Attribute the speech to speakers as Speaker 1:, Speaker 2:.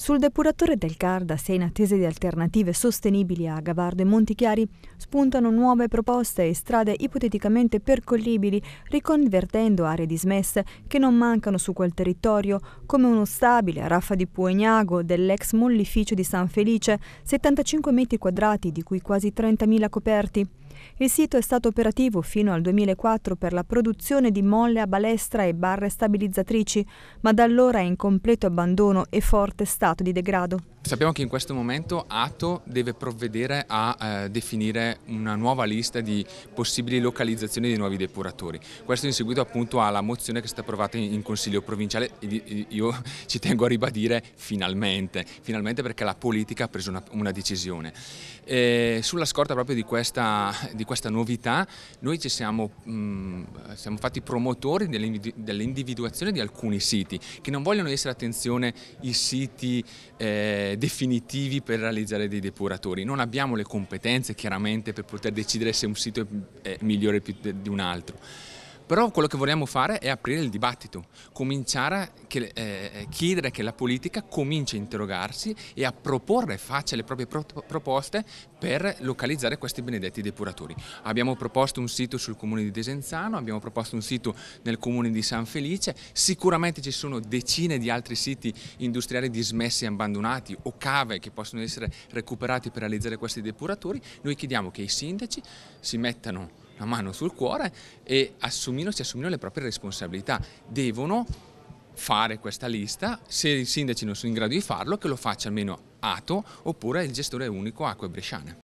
Speaker 1: Sul depuratore del Garda, in attesa di alternative sostenibili a Gavardo e Montichiari, spuntano nuove proposte e strade ipoteticamente percollibili, riconvertendo aree dismesse che non mancano su quel territorio, come uno stabile a Raffa di Puegnago dell'ex mollificio di San Felice, 75 metri quadrati di cui quasi 30.000 coperti. Il sito è stato operativo fino al 2004 per la produzione di molle a balestra e barre stabilizzatrici, ma da allora è in completo abbandono e forte stato di degrado.
Speaker 2: Sappiamo che in questo momento Ato deve provvedere a eh, definire una nuova lista di possibili localizzazioni di nuovi depuratori. Questo in seguito appunto alla mozione che è stata approvata in, in Consiglio provinciale e io ci tengo a ribadire finalmente, finalmente perché la politica ha preso una, una decisione. E sulla scorta proprio di questa, di questa novità noi ci siamo, mh, mm, siamo fatti promotori dell'individuazione di alcuni siti che non vogliono essere, attenzione, i siti... Eh, definitivi per realizzare dei depuratori. Non abbiamo le competenze chiaramente per poter decidere se un sito è migliore di un altro. Però quello che vogliamo fare è aprire il dibattito, cominciare a che, eh, eh chiedere che la politica cominci a interrogarsi e a proporre, faccia le proprie pro proposte per localizzare questi benedetti depuratori. Abbiamo proposto un sito sul comune di Desenzano, abbiamo proposto un sito nel comune di San Felice, sicuramente ci sono decine di altri siti industriali dismessi e abbandonati o cave che possono essere recuperati per realizzare questi depuratori. Noi chiediamo che i sindaci si mettano la mano sul cuore e assumino, si assumino le proprie responsabilità. Devono fare questa lista, se i sindaci non sono in grado di farlo, che lo faccia almeno ATO oppure il gestore unico acque bresciane.